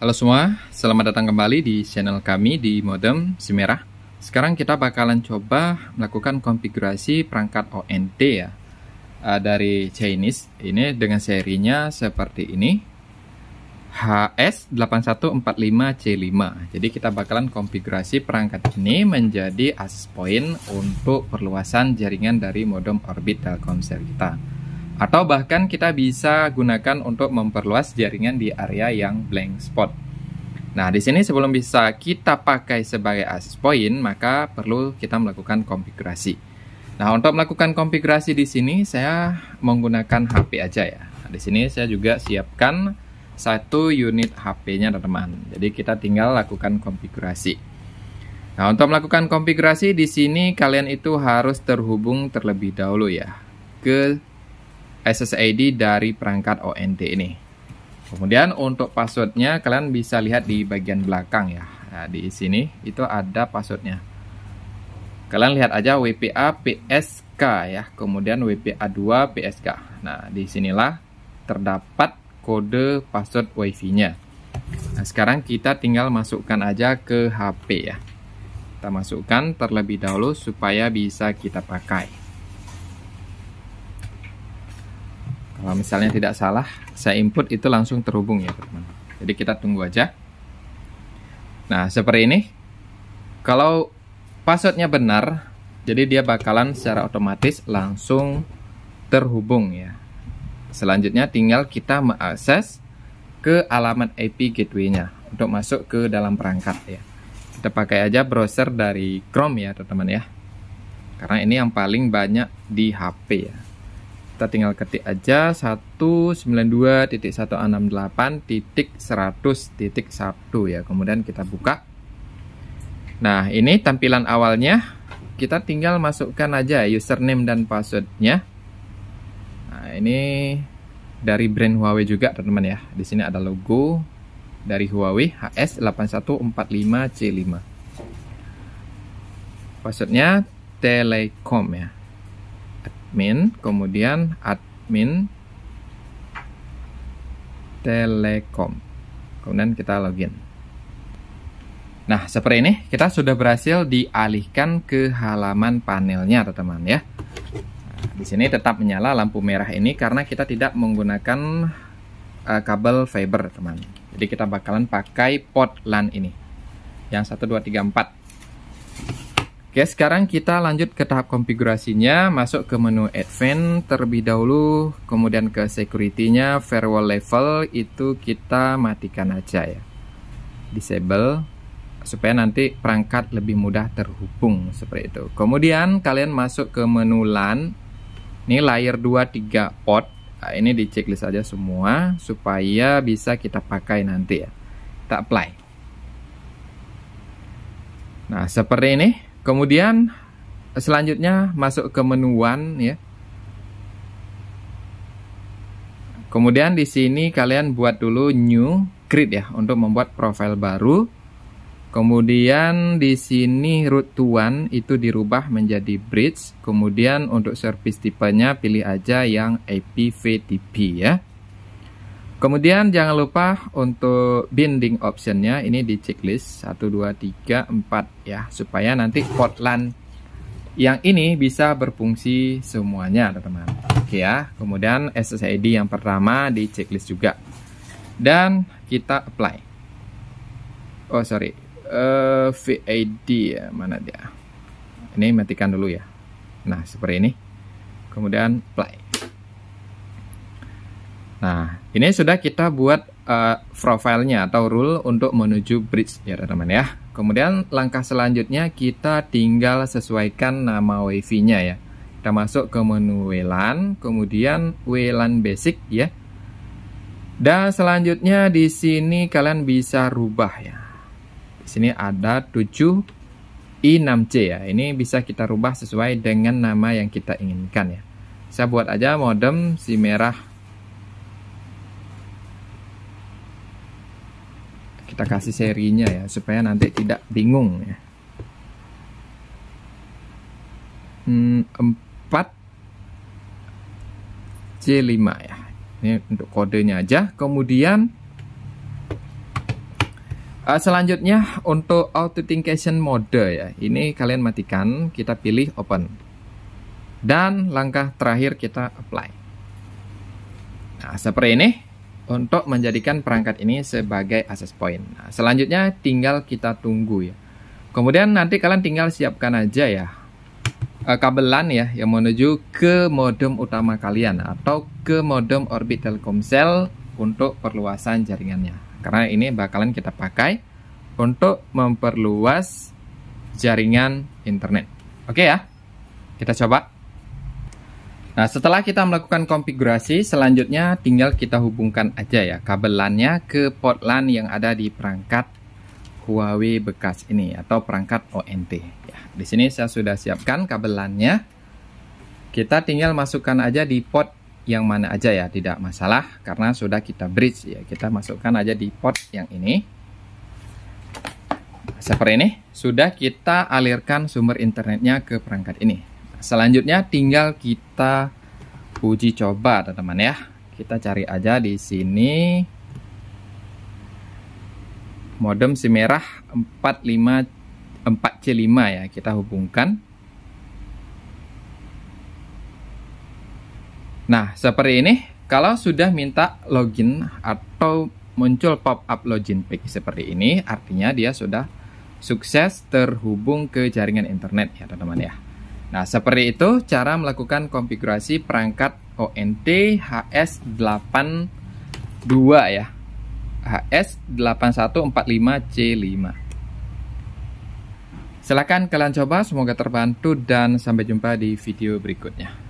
Halo semua, selamat datang kembali di channel kami di Modem Simera. Sekarang kita bakalan coba melakukan konfigurasi perangkat ONT ya eh, dari Chinese. Ini dengan serinya seperti ini. HS8145C5. Jadi kita bakalan konfigurasi perangkat ini menjadi access point untuk perluasan jaringan dari modem orbit Telkomsel kita. Atau bahkan kita bisa gunakan untuk memperluas jaringan di area yang blank spot. Nah, di sini sebelum bisa kita pakai sebagai access point, maka perlu kita melakukan konfigurasi. Nah, untuk melakukan konfigurasi di sini saya menggunakan HP aja ya. Nah, di sini saya juga siapkan satu unit HP-nya teman-teman. Jadi kita tinggal lakukan konfigurasi. Nah, untuk melakukan konfigurasi di sini kalian itu harus terhubung terlebih dahulu ya ke SSID dari perangkat ONT ini. Kemudian untuk passwordnya kalian bisa lihat di bagian belakang ya. Nah, di sini itu ada passwordnya. Kalian lihat aja WPA PSK ya, kemudian WPA2 PSK. Nah, di sinilah terdapat kode password WiFi-nya. Nah, sekarang kita tinggal masukkan aja ke HP ya. Kita masukkan terlebih dahulu supaya bisa kita pakai. Kalau eh, misalnya tidak salah, saya input itu langsung terhubung ya teman-teman. Jadi kita tunggu aja. Nah seperti ini. Kalau passwordnya benar, jadi dia bakalan secara otomatis langsung terhubung ya. Selanjutnya tinggal kita mengakses ke alamat IP gateway-nya untuk masuk ke dalam perangkat ya. Kita pakai aja browser dari Chrome ya teman-teman ya. Karena ini yang paling banyak di HP ya kita tinggal ketik aja 192.168.100.1 ya kemudian kita buka nah ini tampilan awalnya kita tinggal masukkan aja username dan passwordnya nah ini dari brand Huawei juga teman-teman ya di sini ada logo dari Huawei HS8145C5 passwordnya Telekom ya admin, kemudian admin telekom. Kemudian kita login. Nah, seperti ini kita sudah berhasil dialihkan ke halaman panelnya, teman-teman ya. di sini tetap menyala lampu merah ini karena kita tidak menggunakan uh, kabel fiber, teman. Jadi kita bakalan pakai port LAN ini. Yang 1234. Oke, sekarang kita lanjut ke tahap konfigurasinya, masuk ke menu Advanced terlebih dahulu, kemudian ke security-nya, firewall level itu kita matikan aja ya. Disable supaya nanti perangkat lebih mudah terhubung seperti itu. Kemudian kalian masuk ke menu LAN. Ini layer 2 3 port. Nah, ini di checklist aja semua supaya bisa kita pakai nanti ya. Kita apply. Nah, seperti ini. Kemudian selanjutnya masuk ke menu one ya. Kemudian di sini kalian buat dulu new create ya untuk membuat profil baru. Kemudian di sini root one itu dirubah menjadi bridge. Kemudian untuk service tipenya pilih aja yang ipv APVTP ya. Kemudian jangan lupa untuk binding optionnya ini di checklist 1, 2, 3, 4 ya supaya nanti Portland yang ini bisa berfungsi semuanya teman-teman Oke ya kemudian SSID yang pertama di checklist juga dan kita apply Oh sorry uh, eh, VID ya mana dia ini matikan dulu ya Nah seperti ini kemudian apply Nah, ini sudah kita buat uh, profilnya atau rule untuk menuju bridge ya teman-teman ya. Kemudian langkah selanjutnya kita tinggal sesuaikan nama WiFi-nya ya. Kita masuk ke menu WLAN, kemudian WLAN basic ya. Dan selanjutnya di sini kalian bisa rubah ya. Di sini ada 7 i6c ya. Ini bisa kita rubah sesuai dengan nama yang kita inginkan ya. Saya buat aja modem si merah kita kasih serinya ya supaya nanti tidak bingung ya hmm, 4 C5 ya ini untuk kodenya aja kemudian Uh, selanjutnya untuk authentication mode ya. Ini kalian matikan, kita pilih open. Dan langkah terakhir kita apply. Nah, seperti ini untuk menjadikan perangkat ini sebagai access point. Nah, selanjutnya tinggal kita tunggu ya. Kemudian nanti kalian tinggal siapkan aja ya eh, kabel LAN ya yang menuju ke modem utama kalian atau ke modem orbit Telkomsel untuk perluasan jaringannya. Karena ini bakalan kita pakai untuk memperluas jaringan internet. Oke ya. Kita coba Nah, setelah kita melakukan konfigurasi, selanjutnya tinggal kita hubungkan aja ya kabel LAN-nya ke port LAN yang ada di perangkat Huawei bekas ini atau perangkat ONT. Ya, di sini saya sudah siapkan kabel LAN-nya. Kita tinggal masukkan aja di port yang mana aja ya, tidak masalah karena sudah kita bridge ya. Kita masukkan aja di port yang ini. Seperti ini, sudah kita alirkan sumber internetnya ke perangkat ini selanjutnya tinggal kita uji coba teman-teman ya. Kita cari aja di sini modem si merah 45 c 5 ya, kita hubungkan. Nah, seperti ini. Kalau sudah minta login atau muncul pop-up login page seperti ini, artinya dia sudah sukses terhubung ke jaringan internet ya, teman-teman ya. Nah, seperti itu cara melakukan konfigurasi perangkat ONT HS82 ya. HS8145C5. Silahkan kalian coba, semoga terbantu dan sampai jumpa di video berikutnya.